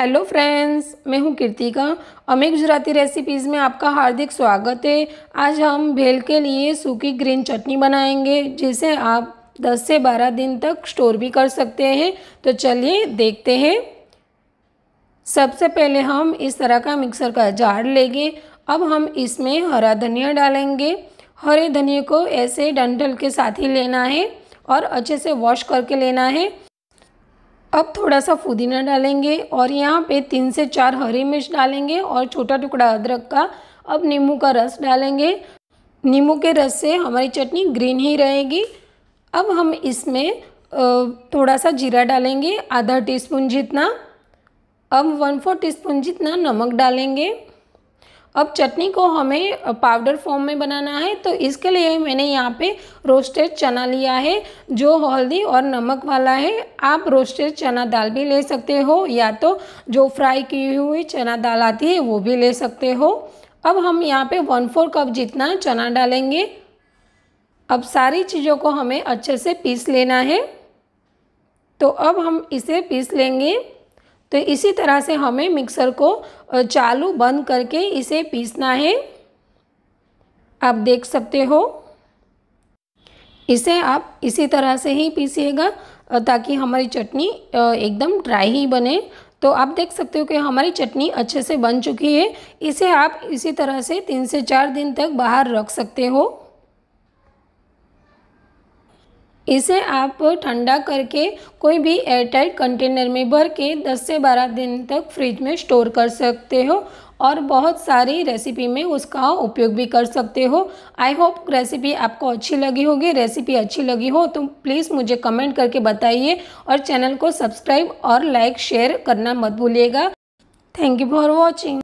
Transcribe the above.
hello friends मैं हूं कीर्तिका मैं गुजराती रेसिपीज़ में आपका हार्दिक स्वागत है आज हम भेल के लिए सूखी ग्रीन चटनी बनाएंगे जिसे आप 10 से 12 दिन तक स्टोर भी कर सकते हैं तो चलिए देखते हैं सबसे पहले हम इस तरह का मिक्सर का जार लेंगे अब हम इसमें हरा धनिया डालेंगे हरे धनिया को ऐसे डंडल के साथ ही लेना है और अच्छे से वॉश करके लेना है अब थोड़ा सा पुदीना डालेंगे और यहाँ पे तीन से चार हरी मिर्च डालेंगे और छोटा टुकड़ा अदरक का अब नींबू का रस डालेंगे नींबू के रस से हमारी चटनी ग्रीन ही रहेगी अब हम इसमें थोड़ा सा जीरा डालेंगे आधा टीस्पून जितना अब वन फोर टीस्पून जितना नमक डालेंगे अब चटनी को हमें पाउडर फॉर्म में बनाना है तो इसके लिए मैंने यहाँ पे रोस्टेड चना लिया है जो हल्दी और नमक वाला है आप रोस्टेड चना दाल भी ले सकते हो या तो जो फ्राई की हुई चना दाल आती है वो भी ले सकते हो अब हम यहाँ पे वन फोर कप जितना चना डालेंगे अब सारी चीज़ों को हमें अच्छे से पीस लेना है तो अब हम इसे पीस लेंगे तो इसी तरह से हमें मिक्सर को चालू बंद करके इसे पीसना है आप देख सकते हो इसे आप इसी तरह से ही पीसिएगा ताकि हमारी चटनी एकदम ड्राई ही बने तो आप देख सकते हो कि हमारी चटनी अच्छे से बन चुकी है इसे आप इसी तरह से तीन से चार दिन तक बाहर रख सकते हो इसे आप ठंडा करके कोई भी एयरटाइट कंटेनर में भर के 10 से 12 दिन तक फ्रिज में स्टोर कर सकते हो और बहुत सारी रेसिपी में उसका उपयोग भी कर सकते हो आई होप रेसिपी आपको अच्छी लगी होगी रेसिपी अच्छी लगी हो तो प्लीज़ मुझे कमेंट करके बताइए और चैनल को सब्सक्राइब और लाइक शेयर करना मत भूलिएगा थैंक यू फॉर वॉचिंग